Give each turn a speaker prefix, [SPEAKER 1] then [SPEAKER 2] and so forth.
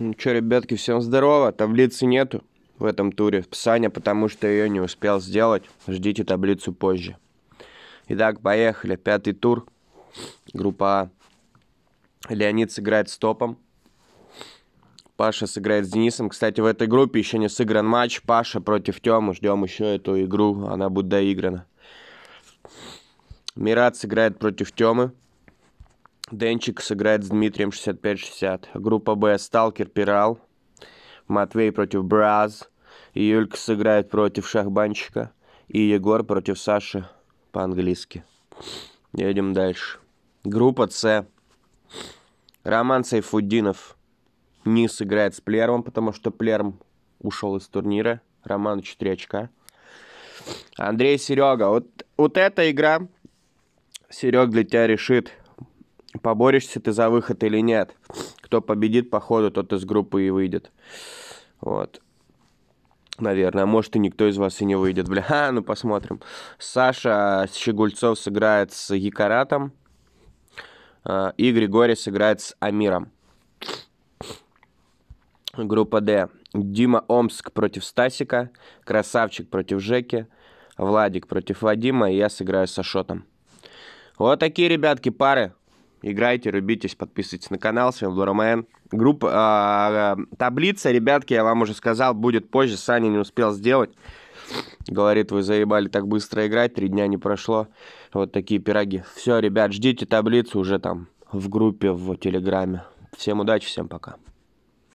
[SPEAKER 1] Ну что, ребятки, всем здорово. Таблицы нету в этом туре. Саня, потому что ее не успел сделать. Ждите таблицу позже. Итак, поехали. Пятый тур. Группа А. Леонид сыграет с топом. Паша сыграет с Денисом. Кстати, в этой группе еще не сыгран матч. Паша против Тёмы. Ждем еще эту игру. Она будет доиграна. Мират сыграет против Тёмы. Денчик сыграет с Дмитрием 65-60. Группа Б. Сталкер Пирал. Матвей против Браз. Юлька сыграет против Шахбанчика, И Егор против Саши по-английски. Едем дальше. Группа С. Роман Сайфуддинов не сыграет с Плером, потому что Плерм ушел из турнира. Роман 4 очка. Андрей Серега. Вот, вот эта игра, Серег, для тебя решит поборешься ты за выход или нет. Кто победит по ходу, тот из группы и выйдет. Вот. Наверное, а может и никто из вас и не выйдет. Бля, а, ну посмотрим. Саша Щегульцов сыграет с Якаратом. А, и Григорий сыграет с Амиром. Группа Д. Дима Омск против Стасика. Красавчик против Жеки. Владик против Вадима. И я сыграю с Ашотом. Вот такие, ребятки, пары. Играйте, рубитесь, подписывайтесь на канал. С вами был Роман. Группа, э, таблица, ребятки, я вам уже сказал, будет позже. Саня не успел сделать. Говорит, вы заебали так быстро играть, три дня не прошло. Вот такие пироги. Все, ребят, ждите таблицу уже там в группе в Телеграме. Всем удачи, всем пока.